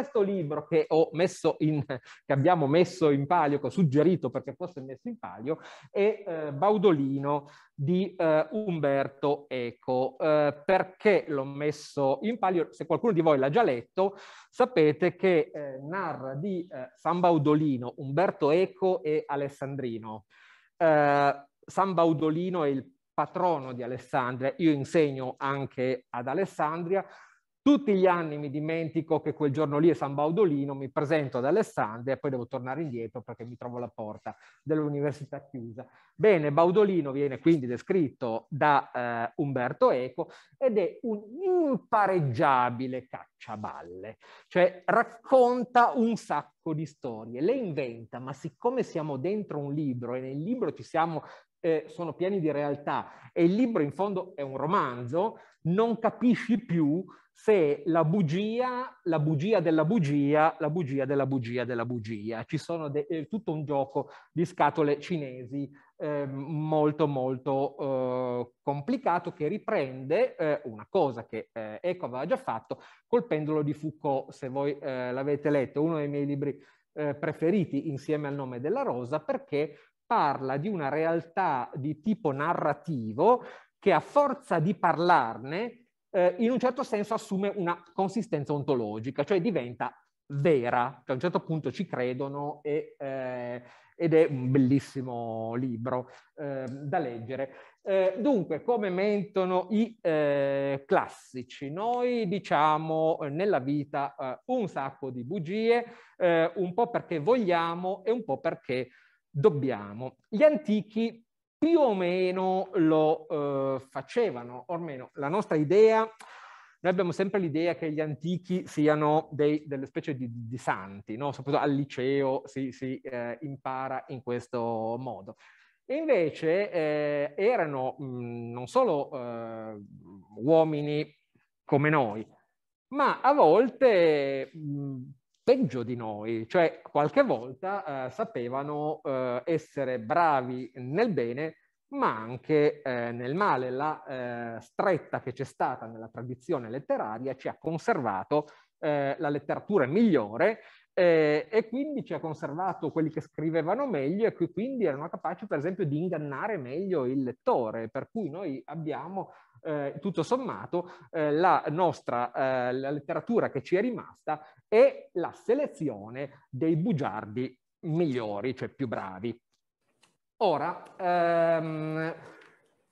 questo libro che, in, che abbiamo messo in palio, che ho suggerito perché fosse messo in palio, è eh, Baudolino di eh, Umberto Eco. Eh, perché l'ho messo in palio? Se qualcuno di voi l'ha già letto, sapete che eh, narra di eh, San Baudolino, Umberto Eco e Alessandrino. Eh, San Baudolino è il patrono di Alessandria, io insegno anche ad Alessandria, tutti gli anni mi dimentico che quel giorno lì è San Baudolino, mi presento ad Alessandria e poi devo tornare indietro perché mi trovo alla porta dell'università chiusa. Bene, Baudolino viene quindi descritto da eh, Umberto Eco ed è un impareggiabile cacciaballe, cioè racconta un sacco di storie, le inventa, ma siccome siamo dentro un libro e nel libro ci siamo eh, sono pieni di realtà e il libro in fondo è un romanzo, non capisci più se la bugia, la bugia della bugia, la bugia della bugia della bugia. Ci sono de- eh, tutto un gioco di scatole cinesi eh, molto molto eh, complicato che riprende eh, una cosa che eh, Eco aveva già fatto col pendolo di Foucault, se voi eh, l'avete letto, uno dei miei libri preferiti insieme al nome della rosa, perché parla di una realtà di tipo narrativo che a forza di parlarne eh, in un certo senso assume una consistenza ontologica, cioè diventa vera, cioè a un certo punto ci credono e, eh, ed è un bellissimo libro eh, da leggere. Eh, dunque, come mentono i eh, classici? Noi diciamo eh, nella vita eh, un sacco di bugie, un po' perché vogliamo e un po' perché dobbiamo. Gli antichi più o meno lo eh, facevano, o almeno la nostra idea, noi abbiamo sempre l'idea che gli antichi siano dei, delle specie di, di santi, no? soprattutto al liceo si, si eh, impara in questo modo. E invece eh, erano mh, mm, non solo eh, uomini come noi, ma a volte mh, mm, peggio di noi, cioè qualche volta eh, sapevano eh, essere bravi nel bene ma anche eh, nel male. La eh, stretta che c'è stata nella tradizione letteraria ci ha conservato eh, la letteratura migliore eh, e quindi ci ha conservato quelli che scrivevano meglio e che quindi erano capaci per esempio di ingannare meglio il lettore, per cui noi abbiamo eh, tutto sommato eh, la nostra eh, la letteratura che ci è rimasta è la selezione dei bugiardi migliori, cioè più bravi. Ora, ehm,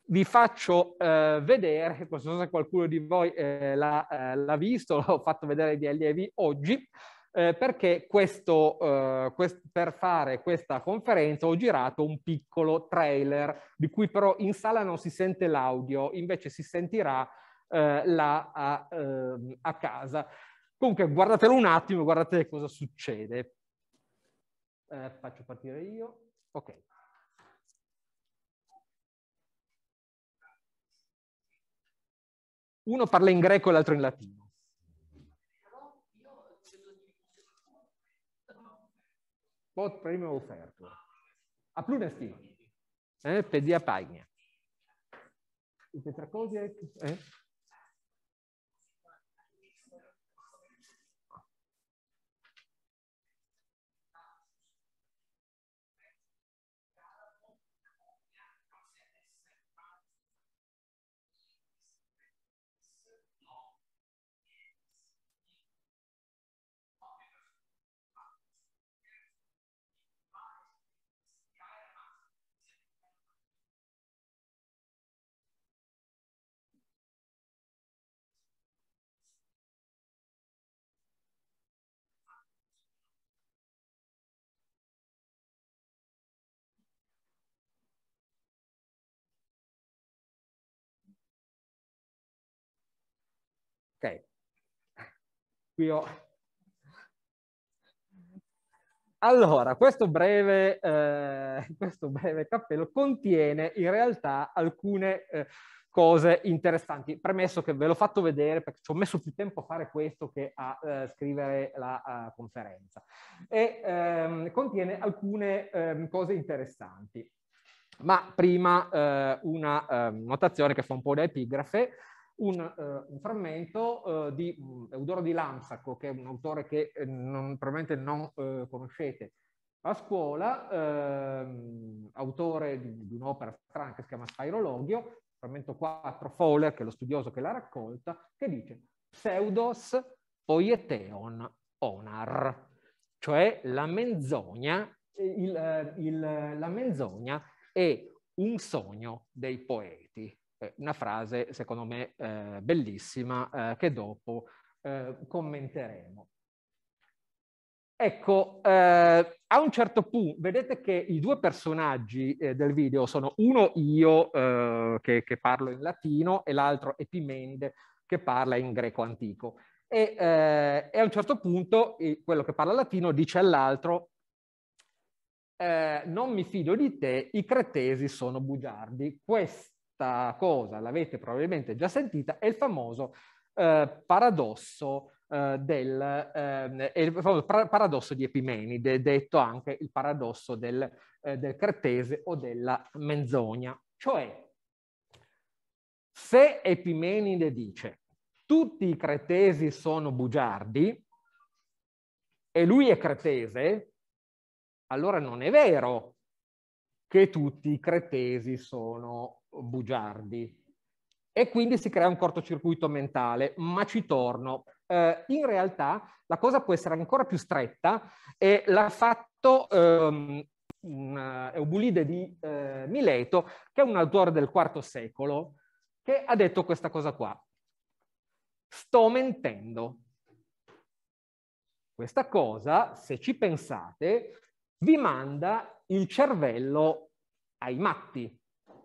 vi faccio eh, vedere, non so se qualcuno di voi eh, l'ha, eh, visto, l'ho fatto vedere agli allievi oggi, eh, perché questo, eh, quest per fare questa conferenza ho girato un piccolo trailer di cui però in sala non si sente l'audio, invece si sentirà eh, là a, ehm, a casa. Comunque guardatelo un attimo, guardate cosa succede. Eh, faccio partire io. Ok. Uno parla in greco e l'altro in latino. pod premium offerto. A plunesti. Eh, pedia pagna. In tetracosia... Eh? Ok, qui ho... Allora, questo breve, eh, questo breve cappello contiene in realtà alcune eh, cose interessanti. Premesso che ve l'ho fatto vedere perché ci ho messo più tempo a fare questo che a eh, scrivere la uh, conferenza. E ehm, contiene alcune ehm, cose interessanti. Ma prima eh, una eh, notazione che fa un po' da epigrafe un, eh, un frammento eh, di mm, Eudoro di Lamsaco, che è un autore che eh, non, probabilmente non conoscete, a scuola, ehm, autore di, di un'opera strana che si chiama Spirologio, frammento 4, Fowler, che è lo studioso che l'ha raccolta, che dice Pseudos poieteon onar, cioè la menzogna, il, il, la menzogna è un sogno dei poeti. Eh, una frase, secondo me, eh, bellissima, eh, che dopo eh, commenteremo. Ecco, eh, a un certo punto, vedete che i due personaggi eh, del video sono uno io, che, che, parlo in latino, e l'altro Epimende, che parla in greco antico. E, e a un certo punto, quello che parla latino dice all'altro, non mi fido di te, i cretesi sono bugiardi. Questo questa cosa l'avete probabilmente già sentita, è il famoso eh, paradosso eh, del eh, paradosso di Epimenide, detto anche il paradosso del, eh, del Cretese o della menzogna. Cioè, se Epimenide dice tutti i cretesi sono bugiardi e lui è cretese, allora non è vero che tutti i cretesi sono bugiardi e quindi si crea un cortocircuito mentale, ma ci torno. Eh, in realtà la cosa può essere ancora più stretta e l'ha fatto ehm, eh, Eubulide di eh, Mileto, che è un autore del IV secolo, che ha detto questa cosa qua. Sto mentendo. Questa cosa, se ci pensate, vi manda il cervello ai matti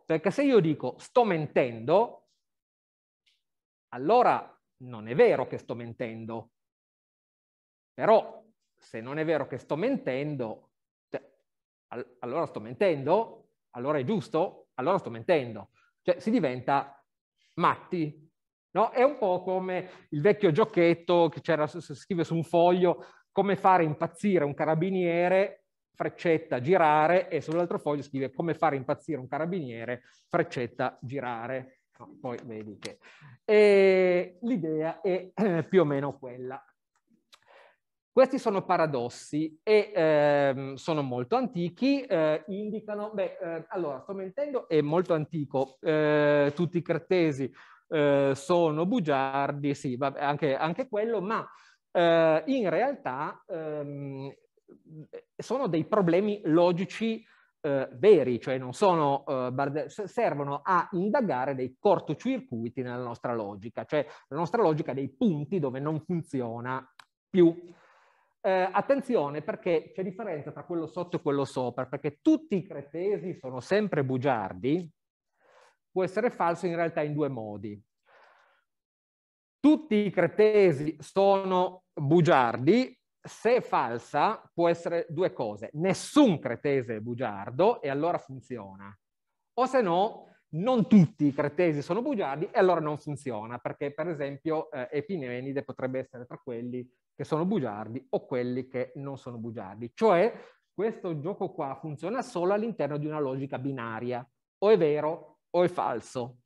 perché se io dico sto mentendo, allora non è vero che sto mentendo. Però se non è vero che sto mentendo, cioè, allora sto mentendo, allora è giusto, allora sto mentendo. Cioè si diventa matti. No? È un po' come il vecchio giochetto che c'era, si scrive su un foglio, come fare impazzire un carabiniere freccetta, girare, e sull'altro foglio scrive come fare impazzire un carabiniere, freccetta, girare. No, ah, poi vedi che... E l'idea è più o meno quella. Questi sono paradossi e ehm, sono molto antichi, eh, indicano, beh, eh, allora, sto mentendo, è molto antico, eh, tutti i cretesi eh, sono bugiardi, sì, vabbè, anche, anche quello, ma eh, in realtà ehm, eh, sono dei problemi logici eh, veri, cioè non sono, eh, servono a indagare dei cortocircuiti nella nostra logica, cioè la nostra logica dei punti dove non funziona più. Eh, attenzione perché c'è differenza tra quello sotto e quello sopra, perché tutti i cretesi sono sempre bugiardi, può essere falso in realtà in due modi. Tutti i cretesi sono bugiardi se è falsa, può essere due cose. Nessun cretese è bugiardo e allora funziona. O se no, non tutti i cretesi sono bugiardi e allora non funziona, perché per esempio eh, Epimenide potrebbe essere tra quelli che sono bugiardi o quelli che non sono bugiardi. Cioè, questo gioco qua funziona solo all'interno di una logica binaria. O è vero o è falso.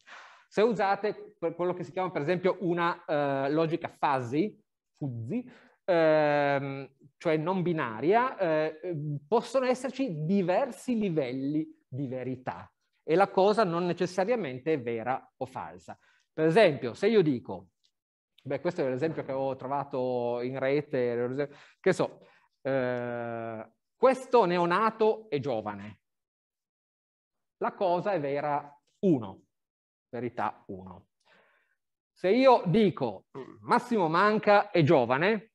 Se usate quello che si chiama per esempio una eh, logica fuzzy, fuzzy ehm, cioè non binaria, eh, possono esserci diversi livelli di verità e la cosa non necessariamente è vera o falsa. Per esempio, se io dico, beh questo è l'esempio che ho trovato in rete, che so, eh, questo neonato è giovane, la cosa è vera 1, verità 1. Se io dico Massimo Manca è giovane,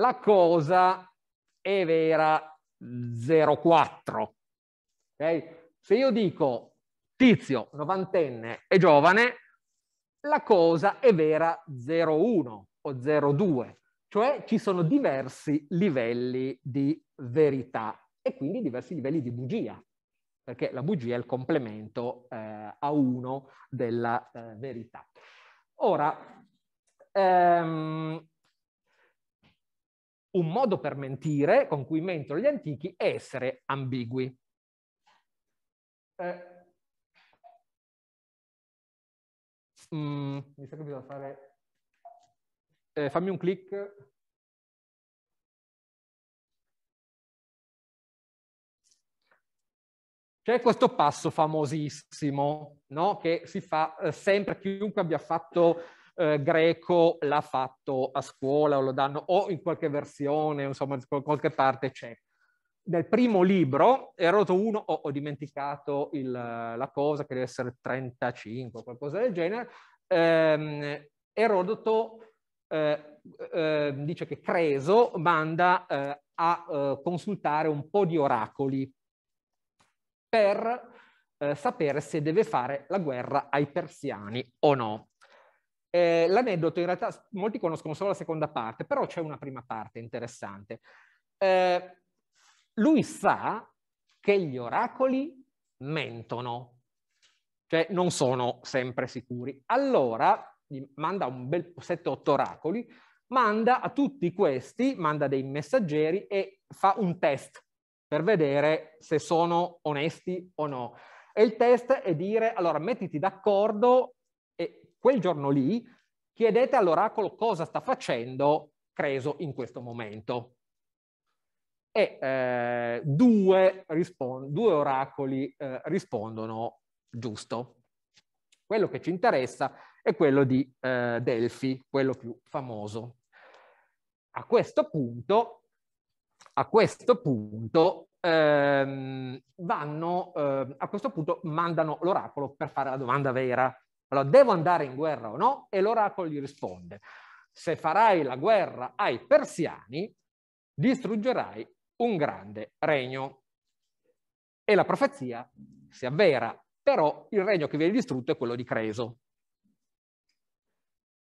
la cosa è vera 04. Okay? Se io dico tizio, novantenne e giovane, la cosa è vera 01 o 02, cioè ci sono diversi livelli di verità e quindi diversi livelli di bugia, perché la bugia è il complemento eh, a uno della eh, verità. Ora, ehm, un modo per mentire con cui mentono gli antichi è essere ambigui. Eh. Mm, mi sa che bisogna fare... Eh, fammi un clic. C'è questo passo famosissimo no? che si fa eh, sempre, chiunque abbia fatto eh, greco l'ha fatto a scuola o lo danno o in qualche versione, insomma, da qualche parte c'è. Nel primo libro, Eroto 1, ho, ho dimenticato il, la cosa che deve essere 35, qualcosa del genere, ehm, Erodoto eh, eh, dice che Creso manda eh, a eh, consultare un po' di oracoli per eh, sapere se deve fare la guerra ai persiani o no. Eh, l'aneddoto in realtà molti conoscono solo la seconda parte, però c'è una prima parte interessante. Eh, lui sa che gli oracoli mentono, cioè non sono sempre sicuri. Allora manda un bel 7-8 oracoli, manda a tutti questi, manda dei messaggeri e fa un test per vedere se sono onesti o no. E il test è dire, allora mettiti d'accordo quel giorno lì chiedete all'oracolo cosa sta facendo Creso in questo momento. E eh, due, due, oracoli eh, rispondono giusto. Quello che ci interessa è quello di eh, Delfi, quello più famoso. A questo punto, a questo punto ehm, vanno, eh, a questo punto mandano l'oracolo per fare la domanda vera allora, devo andare in guerra o no? E l'oracolo gli risponde, se farai la guerra ai persiani, distruggerai un grande regno. E la profezia si avvera, però il regno che viene distrutto è quello di Creso.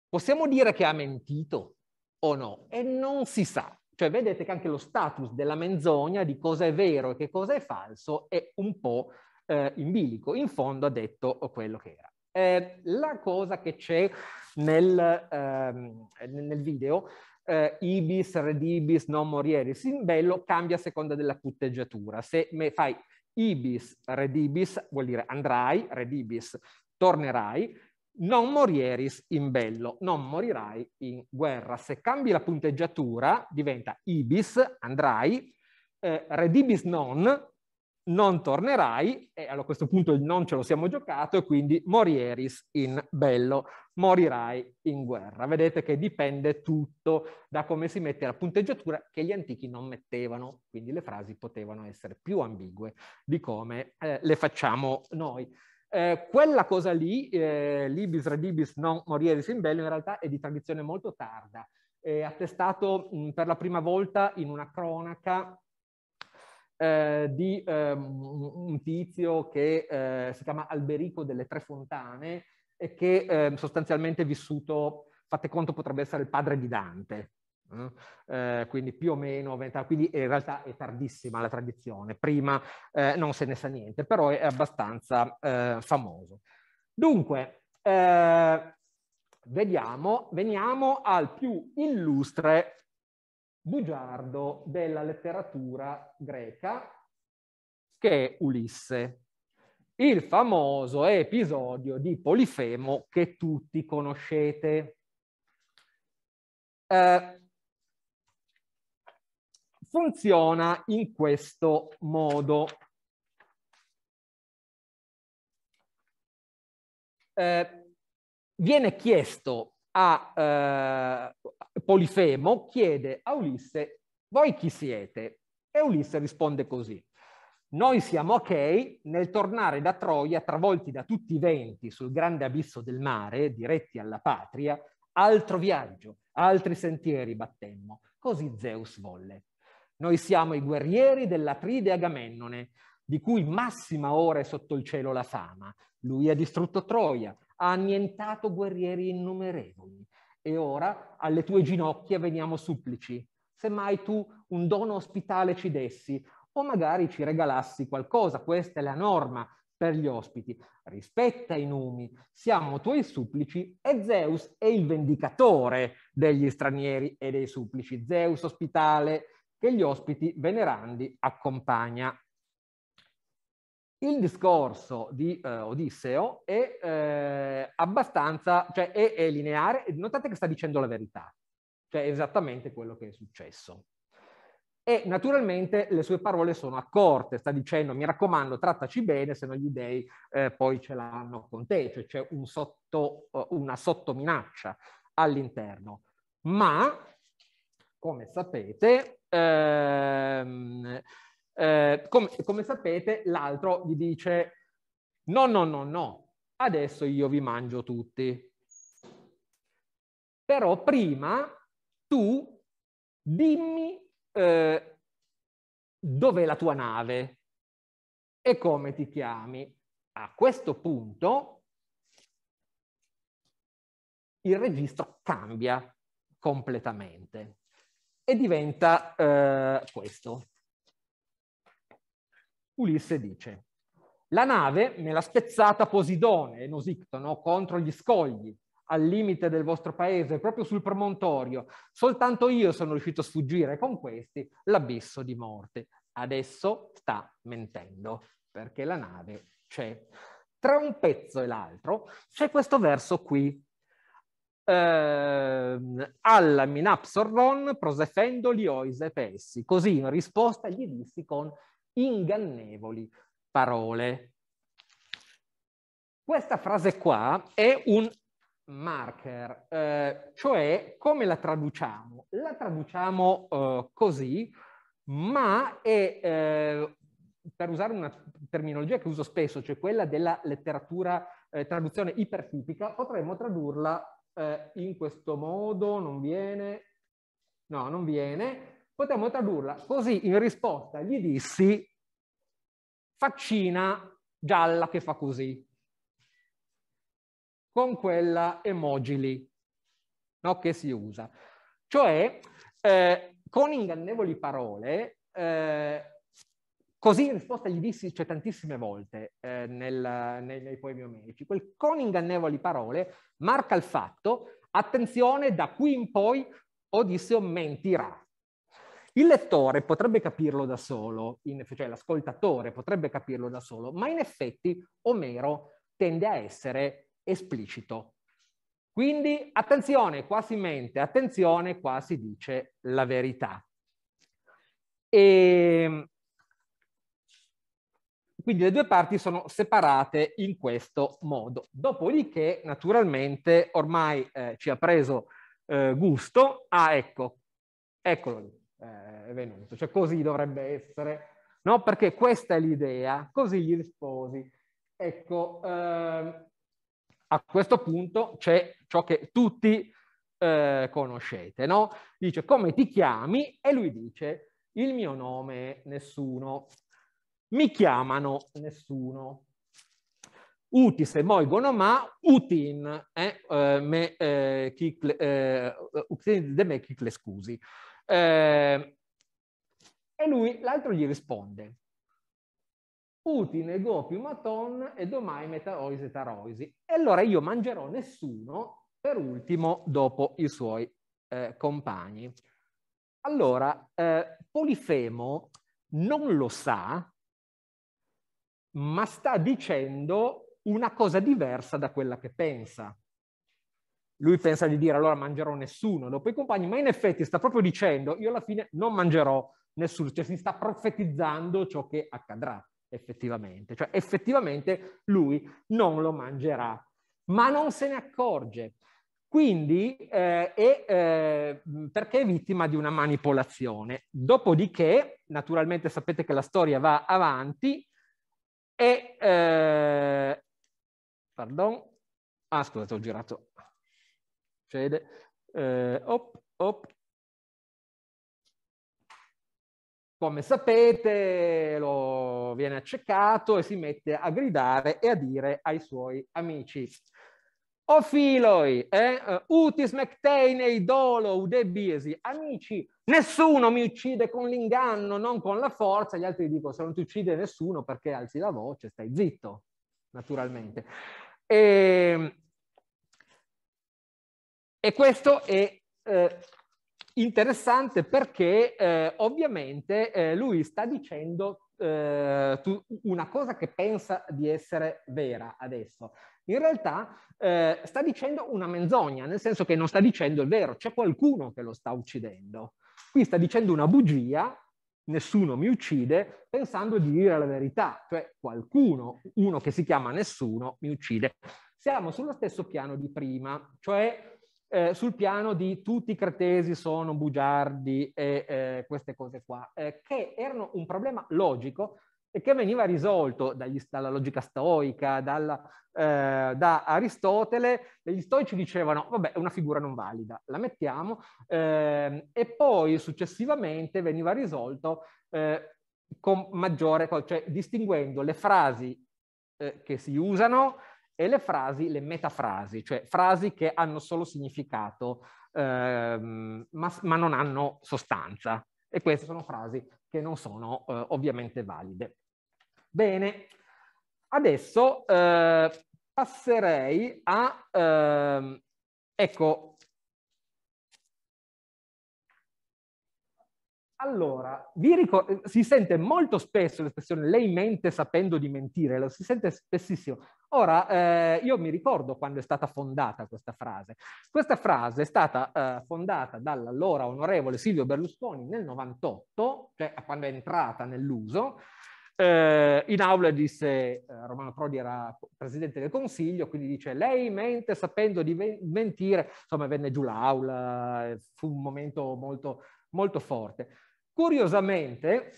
Possiamo dire che ha mentito o no? E non si sa. Cioè vedete che anche lo status della menzogna, di cosa è vero e che cosa è falso, è un po' eh, in bilico. In fondo ha detto quello che era. Eh, la cosa che c'è nel, ehm, nel, video, eh, ibis, redibis, non morieris, in bello cambia a seconda della punteggiatura. Se fai ibis, redibis, vuol dire andrai, redibis, tornerai, non morieris in bello, non morirai in guerra. Se cambi la punteggiatura diventa ibis, andrai, eh, redibis non, non tornerai, e a questo punto il non ce lo siamo giocato, e quindi morieris in bello, morirai in guerra. Vedete che dipende tutto da come si mette la punteggiatura che gli antichi non mettevano, quindi le frasi potevano essere più ambigue di come eh, le facciamo noi. Eh, quella cosa lì, eh, libis redibis non morieris in bello, in realtà è di tradizione molto tarda. È attestato mh, per la prima volta in una cronaca eh, di ehm, un tizio che eh, si chiama Alberico delle Tre Fontane e che eh, sostanzialmente è vissuto, fate conto, potrebbe essere il padre di Dante. Mm? Eh, quindi più o meno 20 anni, quindi in realtà è tardissima la tradizione, prima eh, non se ne sa niente, però è abbastanza eh, famoso. Dunque, vediamo, veniamo al più illustre bugiardo della letteratura greca, che è Ulisse, il famoso episodio di Polifemo che tutti conoscete. Eh, funziona in questo modo. Eh, viene chiesto a, eh, Polifemo chiede a Ulisse, voi chi siete? E Ulisse risponde così, noi siamo ok nel tornare da Troia, travolti da tutti i venti sul grande abisso del mare, diretti alla patria, altro viaggio, altri sentieri battemmo. Così Zeus volle. Noi siamo i guerrieri dell'Atride Agamennone, di cui massima ora è sotto il cielo la fama. Lui ha distrutto Troia, ha annientato guerrieri innumerevoli e ora alle tue ginocchia veniamo supplici. Semmai tu un dono ospitale ci dessi o magari ci regalassi qualcosa, questa è la norma per gli ospiti. Rispetta i numi, siamo tuoi supplici e Zeus è il vendicatore degli stranieri e dei supplici. Zeus ospitale che gli ospiti venerandi accompagna. Il discorso di eh, Odisseo è eh, abbastanza, cioè è, è, lineare, notate che sta dicendo la verità, cioè è esattamente quello che è successo. E naturalmente le sue parole sono accorte, sta dicendo mi raccomando trattaci bene se no gli dei eh, poi ce l'hanno con te, cioè c'è un sotto, eh, una sottominaccia all'interno. Ma, come sapete, ehm, eh, com come sapete, l'altro gli dice no, no, no, no, adesso io vi mangio tutti. Però prima tu dimmi eh, dov'è la tua nave e come ti chiami. A questo punto il registro cambia completamente e diventa eh, questo. Ulisse dice, la nave me l'ha spezzata Posidone, Enosictono, contro gli scogli, al limite del vostro paese, proprio sul promontorio. Soltanto io sono riuscito a sfuggire con questi l'abisso di morte. Adesso sta mentendo, perché la nave c'è. Tra un pezzo e l'altro c'è questo verso qui. Ehm, alla minapsorron prosefendo oise pessi. Così in risposta gli dissi con ingannevoli parole. Questa frase qua è un marker, eh, cioè come la traduciamo? La traduciamo eh, così, ma è, eh, per usare una terminologia che uso spesso, cioè quella della letteratura eh, traduzione iperfitica, potremmo tradurla eh, in questo modo, non viene, no, non viene, potremmo tradurla così in risposta gli dissi faccina gialla che fa così con quella emoji lì no, che si usa cioè eh, con ingannevoli parole eh, Così in risposta gli dissi, cioè tantissime volte eh, nel, nei, nei, poemi omerici, quel con ingannevoli parole marca il fatto, attenzione, da qui in poi Odisseo mentirà. Il lettore potrebbe capirlo da solo, in, cioè l'ascoltatore potrebbe capirlo da solo, ma in effetti Omero tende a essere esplicito. Quindi attenzione, qua si mente, attenzione, qua si dice la verità. E ehm, quindi le due parti sono separate in questo modo. Dopodiché, naturalmente, ormai eh, ci ha preso eh, gusto. Ah, ecco, eccolo lì eh, venuto. Cioè così dovrebbe essere, no? Perché questa è l'idea, così gli risposi. Ecco, eh, a questo punto c'è ciò che tutti eh, conoscete, no? Dice come ti chiami e lui dice il mio nome è nessuno, mi chiamano nessuno. Utis e moi ma utin, eh, eh, me, eh, chi, eh, de me chi le scusi. Eh, e lui, l'altro gli risponde, Uti negò maton e domani metaroisi taroisi. E allora io mangerò nessuno per ultimo dopo i suoi eh, compagni. Allora, eh, Polifemo non lo sa, ma sta dicendo una cosa diversa da quella che pensa lui pensa di dire allora mangerò nessuno dopo i compagni, ma in effetti sta proprio dicendo io alla fine non mangerò nessuno, cioè si sta profetizzando ciò che accadrà effettivamente, cioè effettivamente lui non lo mangerà, ma non se ne accorge. Quindi eh, è, eh, perché è vittima di una manipolazione. Dopodiché, naturalmente sapete che la storia va avanti e... Eh, pardon. Ah, scusate, ho girato succede. Eh, op, op. Come sapete, lo viene accecato e si mette a gridare e a dire ai suoi amici. O filoi, eh, eh? utis mecteinei dolo udebiesi. Amici, nessuno mi uccide con l'inganno, non con la forza. Gli altri dicono, se non ti uccide nessuno, perché alzi la voce? Stai zitto, naturalmente. E, ehm, e questo è eh, interessante perché eh, ovviamente eh, lui sta dicendo eh, tu, una cosa che pensa di essere vera adesso. In realtà eh, sta dicendo una menzogna, nel senso che non sta dicendo il vero, c'è qualcuno che lo sta uccidendo. Qui sta dicendo una bugia, nessuno mi uccide, pensando di dire la verità, cioè qualcuno, uno che si chiama nessuno, mi uccide. Siamo sullo stesso piano di prima, cioè eh, sul piano di tutti i cretesi sono bugiardi e eh, queste cose qua, eh, che erano un problema logico e che veniva risolto dagli, dalla logica stoica, dalla, eh, da Aristotele, e gli stoici dicevano, vabbè, è una figura non valida, la mettiamo, ehm, e poi successivamente veniva risolto eh, con maggiore, cioè distinguendo le frasi eh, che si usano, e le frasi, le metafrasi, cioè frasi che hanno solo significato ehm, ma, ma, non hanno sostanza. E queste sono frasi che non sono eh, ovviamente valide. Bene, adesso eh, passerei a... Ehm, ecco, Allora, vi ricordo, si sente molto spesso l'espressione lei mente sapendo di mentire, lo si sente spessissimo, Ora, eh, io mi ricordo quando è stata fondata questa frase. Questa frase è stata eh, fondata dall'allora onorevole Silvio Berlusconi nel 98, cioè quando è entrata nell'uso. Eh, in aula disse, eh, Romano Prodi era presidente del consiglio, quindi dice lei mente sapendo di mentire, insomma venne giù l'aula, fu un momento molto, molto forte. Curiosamente,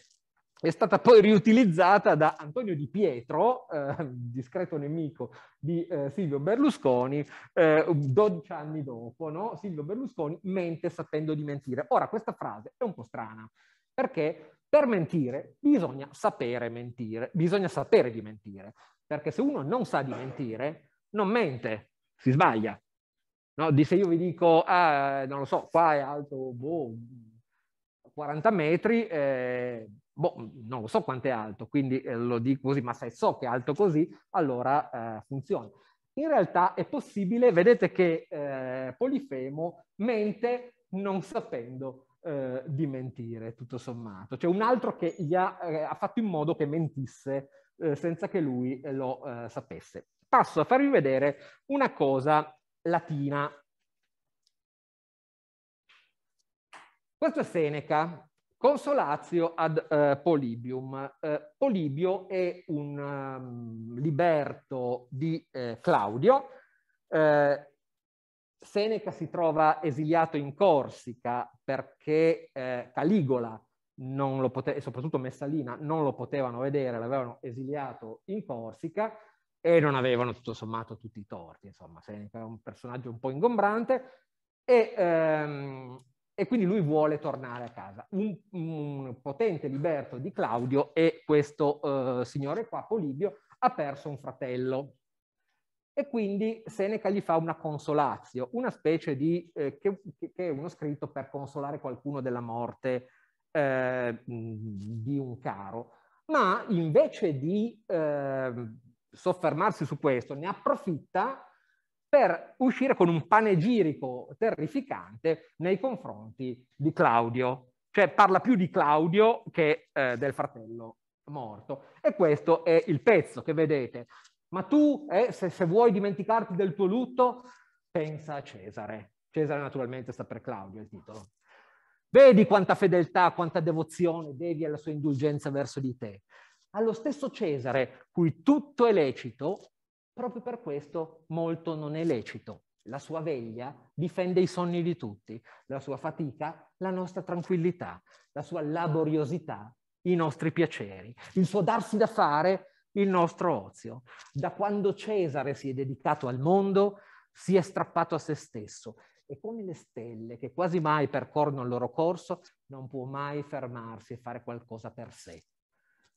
è stata poi riutilizzata da Antonio Di Pietro, eh, discreto nemico di eh, Silvio Berlusconi, eh, 12 anni dopo, no? Silvio Berlusconi mente sapendo di mentire. Ora, questa frase è un po' strana, perché per mentire bisogna sapere mentire, bisogna sapere di mentire, perché se uno non sa di mentire, non mente, si sbaglia. No? Di se io vi dico, ah, non lo so, qua è alto boh, 40 metri, eh, boh, mhmm, non lo so quanto è alto, quindi eh, lo dico così, ma se so che è alto così, allora eh, funziona. In realtà è possibile, vedete che eh, Polifemo mente non sapendo eh, di mentire, tutto sommato. C'è un altro che gli ha, eh, ha fatto in modo che mentisse eh, senza che lui lo sapesse. Passo a farvi vedere una cosa latina. Questo è Seneca, Consolatio ad eh, Polibium. Eh, Polibio è un um, liberto di eh, Claudio. Eh, Seneca si trova esiliato in Corsica perché eh, Caligola non lo poteva, e soprattutto Messalina non lo potevano vedere, l'avevano esiliato in Corsica e non avevano tutto sommato tutti i torti. Insomma, Seneca è un personaggio un po' ingombrante e ehm, e quindi lui vuole tornare a casa. Un, un potente liberto di Claudio e questo eh, signore qua, Polibio, ha perso un fratello. E quindi Seneca gli fa una consolazio, una specie di, eh, che, che, è uno scritto per consolare qualcuno della morte eh, di un caro, ma invece di ehm, soffermarsi su questo, ne approfitta per uscire con un panegirico terrificante nei confronti di Claudio. Cioè parla più di Claudio che eh, del fratello morto. E questo è il pezzo che vedete. Ma tu, eh, se, se vuoi dimenticarti del tuo lutto, pensa a Cesare. Cesare naturalmente sta per Claudio, il titolo. Vedi quanta fedeltà, quanta devozione devi alla sua indulgenza verso di te. Allo stesso Cesare, cui tutto è lecito, proprio per questo molto non è lecito. La sua veglia difende i sonni di tutti, la sua fatica, la nostra tranquillità, la sua laboriosità, i nostri piaceri, il suo darsi da fare, il nostro ozio. Da quando Cesare si è dedicato al mondo, si è strappato a se stesso e come le stelle che quasi mai percorrono il loro corso, non può mai fermarsi e fare qualcosa per sé.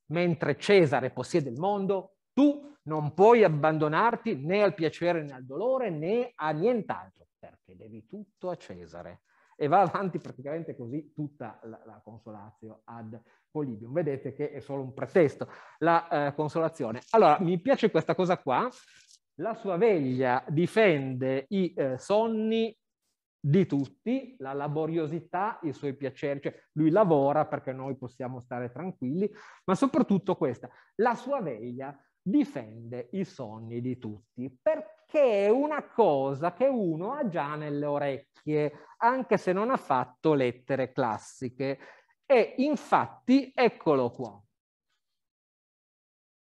Mentre Cesare possiede il mondo, tu non puoi abbandonarti né al piacere né al dolore né a nient'altro, perché devi tutto a Cesare. E va avanti praticamente così tutta la, la consolatio ad Polibium. Vedete che è solo un pretesto, la eh, consolazione. Allora, mi piace questa cosa qua. La sua veglia difende i eh, sonni di tutti, la laboriosità, i suoi piaceri, cioè lui lavora perché noi possiamo stare tranquilli, ma soprattutto questa, la sua veglia difende i sonni di tutti, perché è una cosa che uno ha già nelle orecchie, anche se non ha fatto lettere classiche. E infatti, eccolo qua.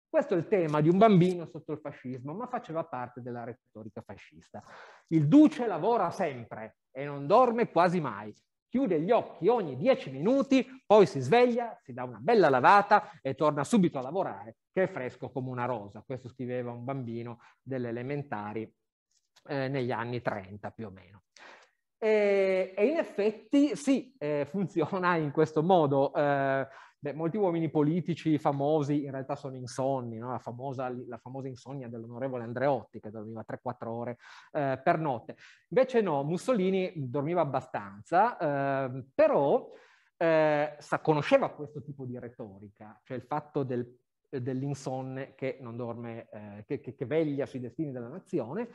Questo è il tema di un bambino sotto il fascismo, ma faceva parte della retorica fascista. Il duce lavora sempre e non dorme quasi mai chiude gli occhi ogni 10 minuti, poi si sveglia, si dà una bella lavata e torna subito a lavorare, che è fresco come una rosa. Questo scriveva un bambino delle elementari eh, negli anni 30 più o meno. E, e in effetti sì, eh, funziona in questo modo. Eh, Beh, molti uomini politici famosi in realtà sono insonni, no? la, famosa, la, famosa, insonnia dell'onorevole Andreotti che dormiva 3-4 ore eh, per notte. Invece no, Mussolini dormiva abbastanza, eh, però eh, sa, conosceva questo tipo di retorica, cioè il fatto del, dell'insonne che non dorme, eh, che, che, che veglia sui destini della nazione,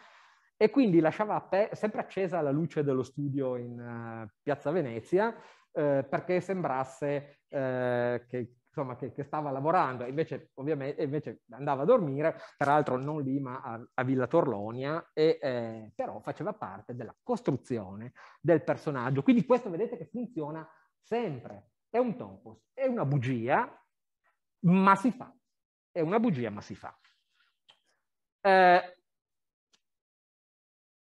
e quindi lasciava sempre accesa la luce dello studio in uh, Piazza Venezia eh, perché sembrasse eh, che, insomma, che, che, stava lavorando, invece, ovviamente, invece andava a dormire, peraltro non lì ma a, a Villa Torlonia, e, eh, però faceva parte della costruzione del personaggio. Quindi questo vedete che funziona sempre, è un topos, è una bugia, ma si fa, è una bugia ma si fa. Eh,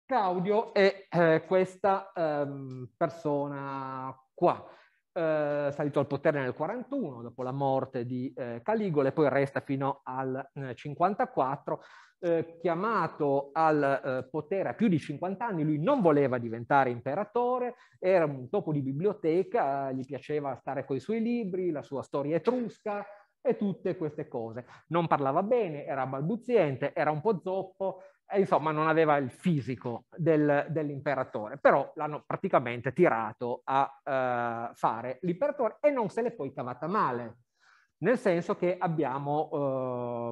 Claudio è eh, questa ehm, persona qua. Eh, salito al potere nel 41 dopo la morte di eh, Caligola e poi resta fino al eh, 54 eh, chiamato al eh, potere a più di 50 anni lui non voleva diventare imperatore era un topo di biblioteca gli piaceva stare con i suoi libri la sua storia etrusca e tutte queste cose non parlava bene era balbuziente era un po' zoppo eh, insomma non aveva il fisico del, dell'imperatore, però l'hanno praticamente tirato a eh, fare l'imperatore e non se l'è poi cavata male, nel senso che abbiamo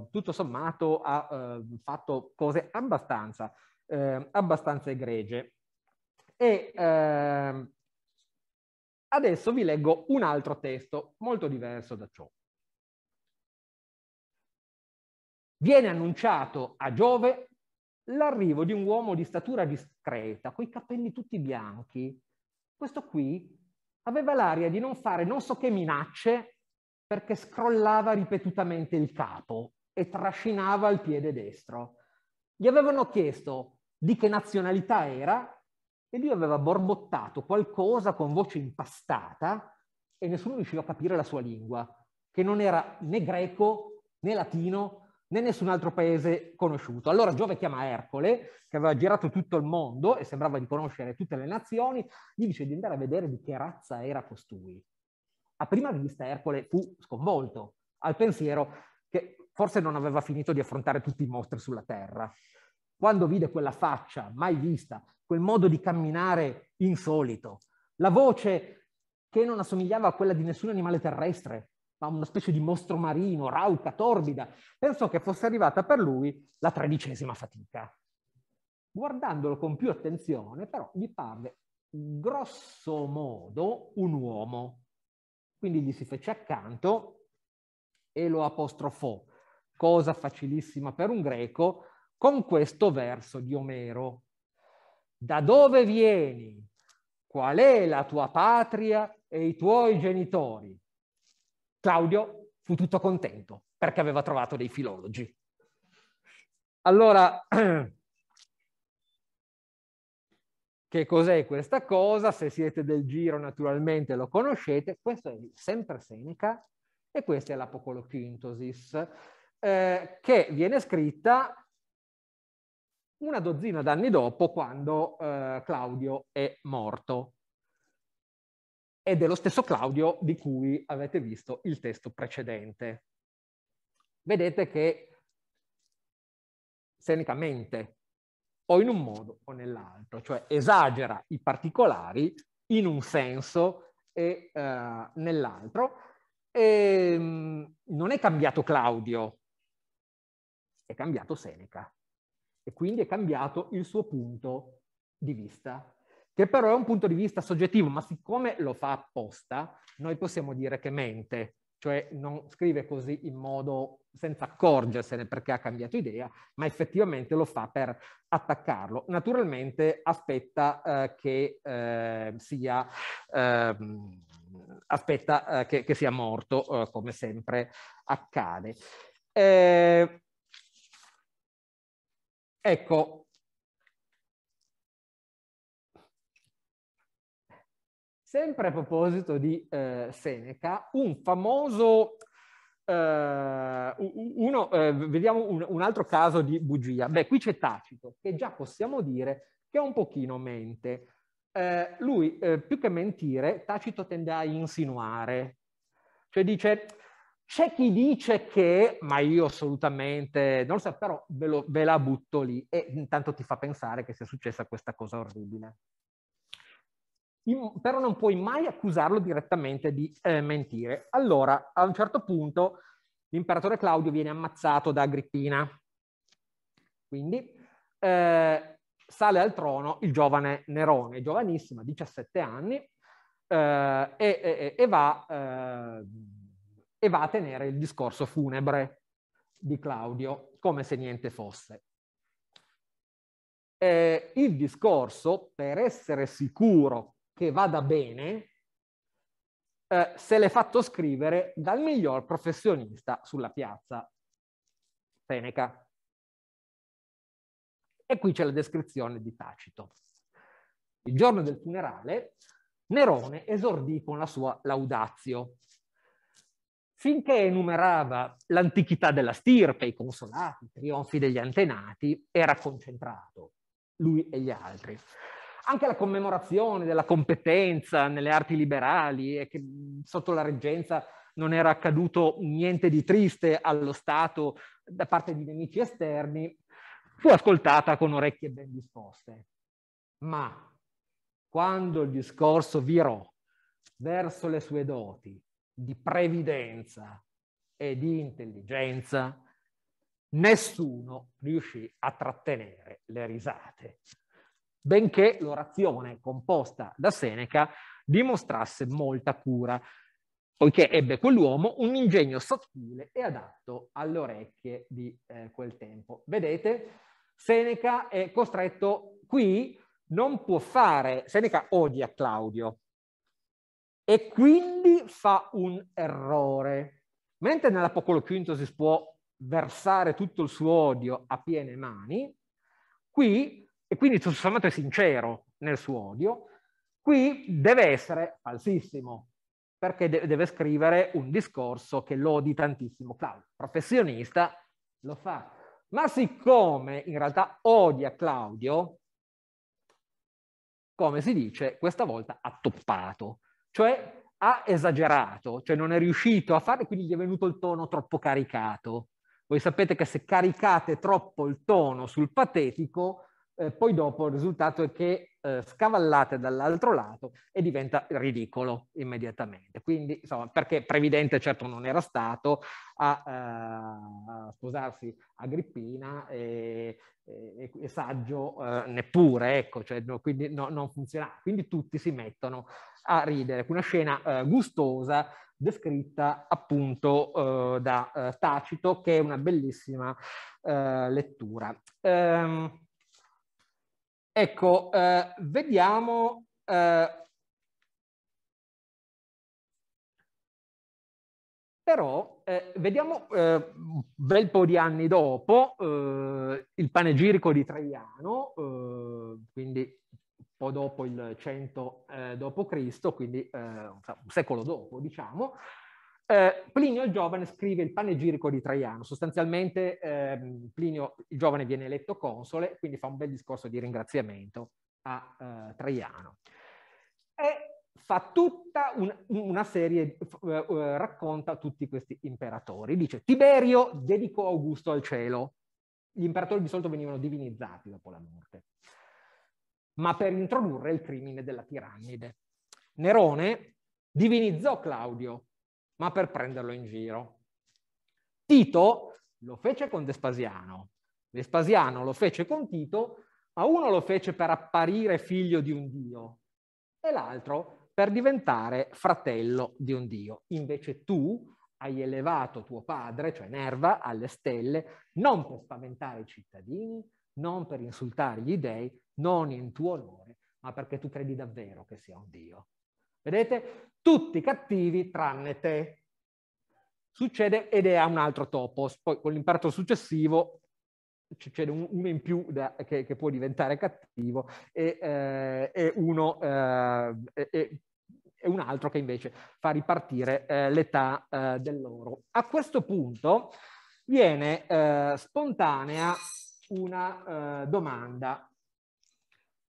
eh, tutto sommato ha, eh, fatto cose abbastanza, eh, abbastanza egregie. E ehm, adesso vi leggo un altro testo molto diverso da ciò. Viene annunciato a Giove l'arrivo di un uomo di statura discreta, coi capelli tutti bianchi. Questo qui aveva l'aria di non fare non so che minacce perché scrollava ripetutamente il capo e trascinava il piede destro. Gli avevano chiesto di che nazionalità era e lui aveva borbottato qualcosa con voce impastata e nessuno riusciva a capire la sua lingua, che non era né greco né latino né nessun altro paese conosciuto. Allora Giove chiama Ercole, che aveva girato tutto il mondo e sembrava di conoscere tutte le nazioni, gli dice di andare a vedere di che razza era costui. A prima vista Ercole fu sconvolto al pensiero che forse non aveva finito di affrontare tutti i mostri sulla terra. Quando vide quella faccia mai vista, quel modo di camminare insolito, la voce che non assomigliava a quella di nessun animale terrestre, ma una specie di mostro marino, rauca, torbida, pensò che fosse arrivata per lui la tredicesima fatica. Guardandolo con più attenzione, però, gli parve grosso modo un uomo. Quindi gli si fece accanto e lo apostrofò, cosa facilissima per un greco, con questo verso di Omero. Da dove vieni? Qual è la tua patria e i tuoi genitori? Claudio fu tutto contento perché aveva trovato dei filologi. Allora, che cos'è questa cosa? Se siete del giro naturalmente lo conoscete, questo è sempre Seneca e questa è l'apocoloquintosis eh, che viene scritta una dozzina d'anni dopo quando eh, Claudio è morto è dello stesso Claudio di cui avete visto il testo precedente. Vedete che Seneca mente o in un modo o nell'altro, cioè esagera i particolari in un senso e uh, nell'altro. E, um, non è cambiato Claudio, è cambiato Seneca e quindi è cambiato il suo punto di vista che però è un punto di vista soggettivo, ma siccome lo fa apposta, noi possiamo dire che mente, cioè non scrive così in modo senza accorgersene perché ha cambiato idea, ma effettivamente lo fa per attaccarlo. Naturalmente aspetta eh, che eh, sia... Ehm, eh, aspetta che, che, sia morto, eh, come sempre accade. Eh, ecco, Sempre a proposito di eh, Seneca, un famoso, eh, uno, eh, vediamo un, un, altro caso di bugia. Beh, qui c'è Tacito, che già possiamo dire che è un pochino mente. Eh, lui, eh, più che mentire, Tacito tende a insinuare. Cioè dice, c'è chi dice che, ma io assolutamente, non lo so, però ve, lo, ve la butto lì. E intanto ti fa pensare che sia successa questa cosa orribile in, però non puoi mai accusarlo direttamente di eh, mentire. Allora, a un certo punto, l'imperatore Claudio viene ammazzato da Agrippina. Quindi eh, sale al trono il giovane Nerone, giovanissimo, 17 anni, eh, e, e, va, eh, e va a tenere il discorso funebre di Claudio, come se niente fosse. Eh, il discorso, per essere sicuro che vada bene eh, se l'è fatto scrivere dal miglior professionista sulla piazza, Seneca. E qui c'è la descrizione di Tacito. Il giorno del funerale, Nerone esordì con la sua Laudazio. Finché enumerava l'antichità della stirpe, i consolati, i trionfi degli antenati, era concentrato, lui e gli altri anche la commemorazione della competenza nelle arti liberali e che mhmm, sotto la reggenza non era accaduto niente di triste allo Stato da parte di nemici esterni, fu ascoltata con orecchie ben disposte. Ma quando il discorso virò verso le sue doti di previdenza e di intelligenza, nessuno riuscì a trattenere le risate benché l'orazione composta da Seneca dimostrasse molta cura, poiché ebbe quell'uomo un ingegno sottile e adatto alle orecchie di eh, quel tempo. Vedete, Seneca è costretto qui, non può fare, Seneca odia Claudio e quindi fa un errore. Mentre nell'Apocolo Quinto si può versare tutto il suo odio a piene mani, qui e quindi tutto sommato è sincero nel suo odio, qui deve essere falsissimo, perché deve scrivere un discorso che lodi tantissimo. Claudio, professionista, lo fa. Ma siccome in realtà odia Claudio, come si dice, questa volta ha toppato, cioè ha esagerato, cioè non è riuscito a fare, quindi gli è venuto il tono troppo caricato. Voi sapete che se caricate troppo il tono sul patetico, eh, poi dopo il risultato è che eh, scavallate dall'altro lato e diventa ridicolo immediatamente. Quindi, insomma, perché Previdente certo non era stato a, eh, a sposarsi Agrippina e, e, e Saggio eh, neppure, ecco, cioè, no, quindi no, non funziona. Quindi tutti si mettono a ridere. Una scena eh, gustosa descritta appunto eh, da Tacito, che è una bellissima lettura. Eh, Ecco, eh, vediamo... Eh, però eh, vediamo eh, un bel po' di anni dopo eh, il panegirico di Traiano, eh, quindi un po' dopo il 100 d.C., quindi un secolo dopo, diciamo, eh, Plinio il Giovane scrive il panegirico di Traiano, sostanzialmente eh, Plinio il Giovane viene eletto console, quindi fa un bel discorso di ringraziamento a eh, Traiano. E fa tutta un, una serie, eh, eh, racconta tutti questi imperatori. Dice Tiberio dedicò Augusto al cielo. Gli imperatori di solito venivano divinizzati dopo la morte, ma per introdurre il crimine della tirannide. Nerone divinizzò Claudio ma per prenderlo in giro. Tito lo fece con Vespasiano, Vespasiano lo fece con Tito, ma uno lo fece per apparire figlio di un dio e l'altro per diventare fratello di un dio. Invece tu hai elevato tuo padre, cioè Nerva, alle stelle, non per spaventare i cittadini, non per insultare gli dei, non in tuo onore, ma perché tu credi davvero che sia un dio. Vedete? Tutti cattivi tranne te. Succede ed è un altro topos. Poi con l'impatto successivo c'è uno in più da, che, che, può diventare cattivo e, eh, e uno eh, e, e un altro che invece fa ripartire eh, l'età eh, dell'oro. A questo punto viene eh, spontanea una eh, domanda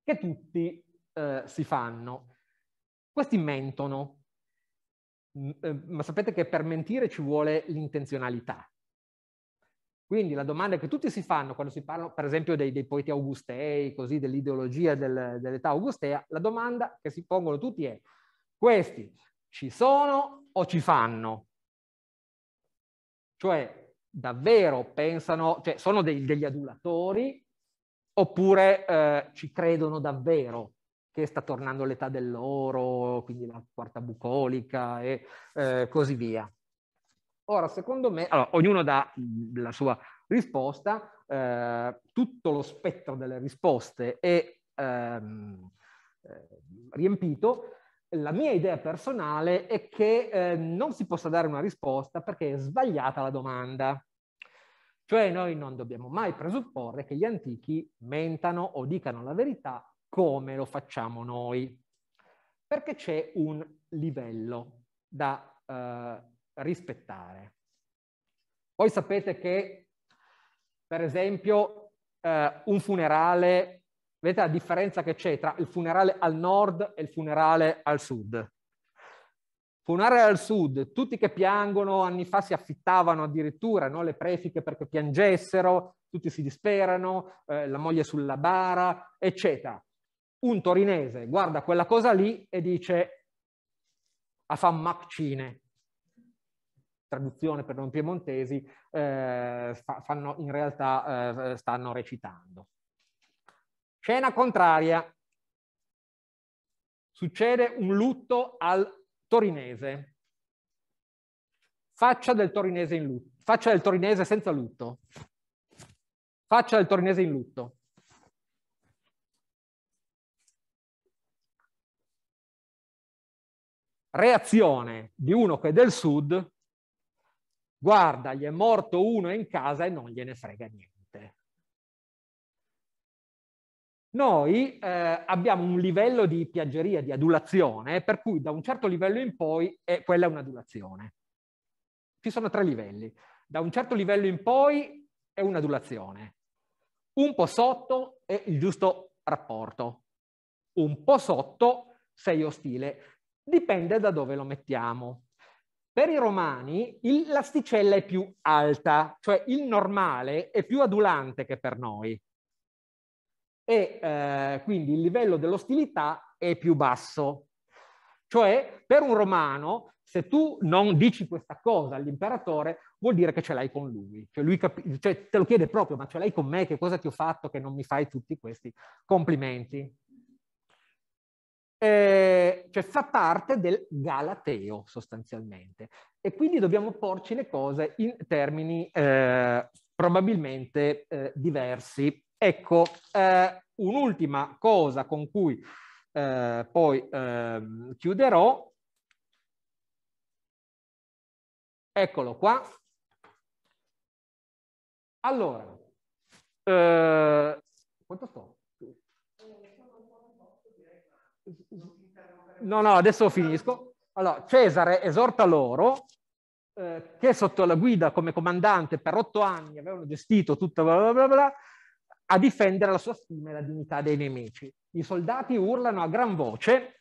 che tutti eh, si fanno. Questi mentono, eh, ma sapete che per mentire ci vuole l'intenzionalità. Quindi la domanda che tutti si fanno quando si parla, per esempio, dei, dei poeti augustei, così, dell'ideologia del, dell'età augustea, la domanda che si pongono tutti è questi ci sono o ci fanno? Cioè, davvero pensano, cioè sono dei, degli adulatori oppure eh, ci credono davvero? che sta tornando l'età dell'oro, quindi la quarta bucolica e eh, così via. Ora, secondo me, allora, ognuno dà la sua risposta, eh, tutto lo spettro delle risposte è ehm, eh, riempito. La mia idea personale è che eh, non si possa dare una risposta perché è sbagliata la domanda. Cioè noi non dobbiamo mai presupporre che gli antichi mentano o dicano la verità come lo facciamo noi, perché c'è un livello da eh, rispettare. Voi sapete che, per esempio, eh, un funerale, vedete la differenza che c'è tra il funerale al nord e il funerale al sud. Funerale al sud, tutti che piangono, anni fa si affittavano addirittura no, le prefiche perché piangessero, tutti si disperano, eh, la moglie sulla bara, eccetera un torinese guarda quella cosa lì e dice a fan macchine traduzione per non piemontesi, eh, fanno, in realtà eh, stanno recitando. Scena contraria. Succede un lutto al torinese. Faccia del torinese, in lutto. Faccia del torinese senza lutto. Faccia del torinese in lutto. reazione di uno che è del sud, guarda, gli è morto uno in casa e non gliene frega niente. Noi eh, abbiamo un livello di piaggeria, di adulazione, per cui da un certo livello in poi è, quella è un'adulazione. Ci sono tre livelli. Da un certo livello in poi è un'adulazione. Un po' sotto è il giusto rapporto. Un po' sotto sei ostile. Dipende da dove lo mettiamo. Per i romani l'asticella è più alta, cioè il normale è più adulante che per noi. E eh, quindi il livello dell'ostilità è più basso. Cioè, per un romano, se tu non dici questa cosa all'imperatore, vuol dire che ce l'hai con lui. Cioè, lui cioè, te lo chiede proprio, ma ce l'hai con me? Che cosa ti ho fatto che non mi fai tutti questi complimenti? eh, cioè fa parte del galateo sostanzialmente. E quindi dobbiamo porci le cose in termini eh, probabilmente eh, diversi. Ecco, eh, un'ultima cosa con cui eh, poi ehm, chiuderò. Eccolo qua. Allora, eh, quanto sto? No, no, adesso finisco. Allora, Cesare esorta loro, eh, che sotto la guida come comandante per otto anni avevano gestito tutto bla bla bla, bla a difendere la sua stima e la dignità dei nemici. I soldati urlano a gran voce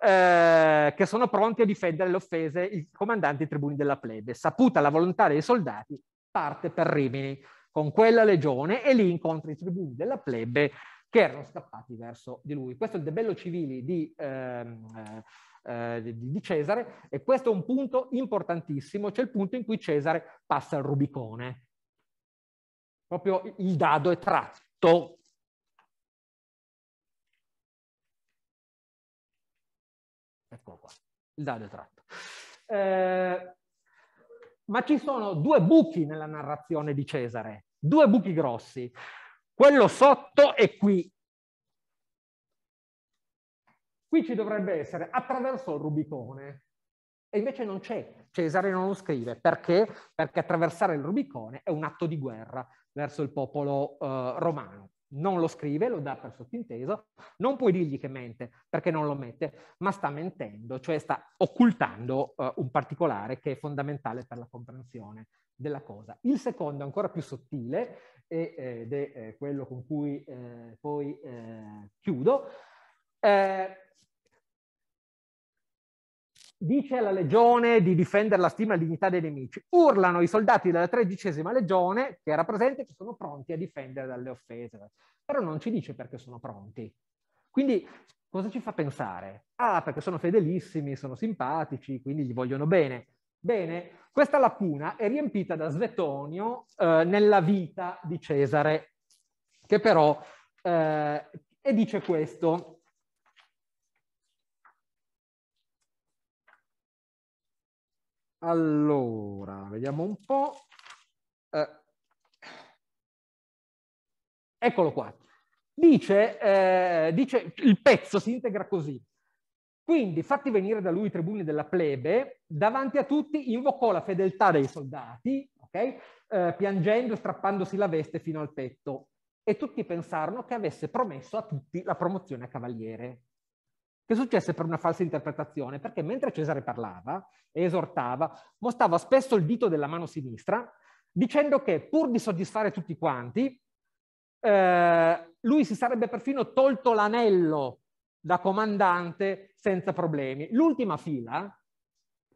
eh, che sono pronti a difendere le offese i comandanti dei tribuni della plebe. Saputa la volontà dei soldati, parte per Rimini con quella legione e lì incontra i tribuni della plebe che erano scappati verso di lui. Questo è il debello civili di, ehm, eh, eh, di, di Cesare e questo è un punto importantissimo, c'è il punto in cui Cesare passa il Rubicone. Proprio il dado è tratto Eccolo qua, il dado è tratto. Eh, ma ci sono due buchi nella narrazione di Cesare, due buchi grossi. Quello sotto è qui. Qui ci dovrebbe essere attraverso il Rubicone. E invece non c'è. Cesare non lo scrive. Perché? Perché attraversare il Rubicone è un atto di guerra verso il popolo eh, romano non lo scrive, lo dà per sottinteso, non puoi dirgli che mente perché non lo mette, ma sta mentendo, cioè sta occultando uh, un particolare che è fondamentale per la comprensione della cosa. Il secondo, ancora più sottile, e, ed è eh, quello con cui eh, poi eh, chiudo. Eh, dice alla legione di difendere la stima e la dignità dei nemici. Urlano i soldati della tredicesima legione, che era presente, che sono pronti a difendere dalle offese. Però non ci dice perché sono pronti. Quindi cosa ci fa pensare? Ah, perché sono fedelissimi, sono simpatici, quindi gli vogliono bene. Bene, questa lacuna è riempita da Svetonio eh, nella vita di Cesare, che però eh, e dice questo. Allora, vediamo un po'. Eh, eccolo qua. Dice, eh, dice, il pezzo si integra così. Quindi, fatti venire da lui i tribuni della plebe, davanti a tutti invocò la fedeltà dei soldati, okay? eh, piangendo e strappandosi la veste fino al petto. E tutti pensarono che avesse promesso a tutti la promozione a cavaliere. Che successe per una falsa interpretazione? Perché mentre Cesare parlava e esortava, mostrava spesso il dito della mano sinistra, dicendo che pur di soddisfare tutti quanti, eh, lui si sarebbe perfino tolto l'anello da comandante senza problemi. L'ultima fila,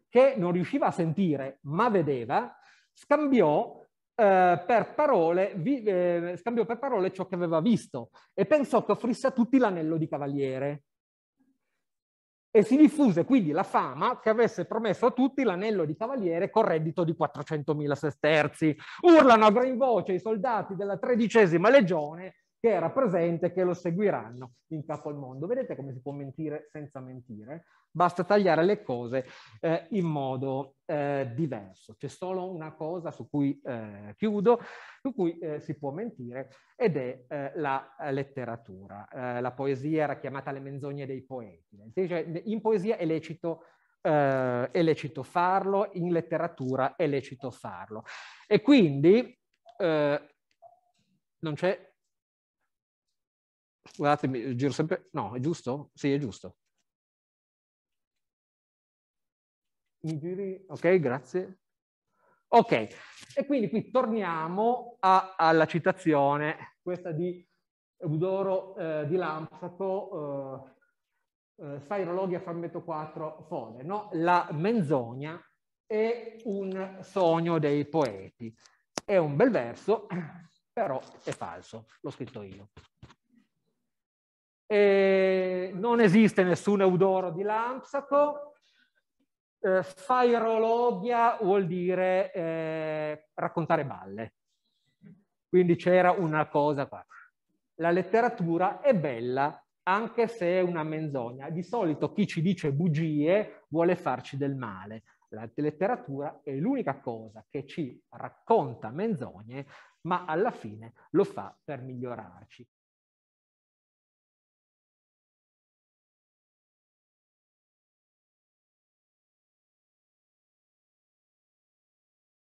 che non riusciva a sentire ma vedeva, scambiò, eh, per parole, vi, eh, scambiò per parole ciò che aveva visto e pensò che offrisse a tutti l'anello di cavaliere. E si diffuse quindi la fama che avesse promesso a tutti l'anello di cavaliere con reddito di 400.000 sesterzi. Urlano a gran voce i soldati della tredicesima legione che era presente e che lo seguiranno in capo al mondo. Vedete come si può mentire senza mentire? Basta tagliare le cose eh, in modo eh, diverso. C'è solo una cosa su cui eh, chiudo, su cui eh, si può mentire, ed è eh, la letteratura. Eh, la poesia era chiamata le menzogne dei poeti. Cioè, in poesia è lecito eh, è lecito farlo, in letteratura è lecito farlo. E quindi eh, non c'è Guardatemi, giro sempre... No, è giusto? Sì, è giusto. Mi giri? Ok, grazie. Ok, e quindi qui torniamo a, alla citazione, questa di Eudoro eh, di Lampsaco, eh, eh, Spirologia frammento 4 Fode, no? La menzogna è un sogno dei poeti. È un bel verso, però è falso, l'ho scritto io eh, non esiste nessun eudoro di Lampsaco, eh, fairologia vuol dire eh, raccontare balle, quindi c'era una cosa qua. La letteratura è bella anche se è una menzogna. Di solito chi ci dice bugie vuole farci del male. La letteratura è l'unica cosa che ci racconta menzogne, ma alla fine lo fa per migliorarci.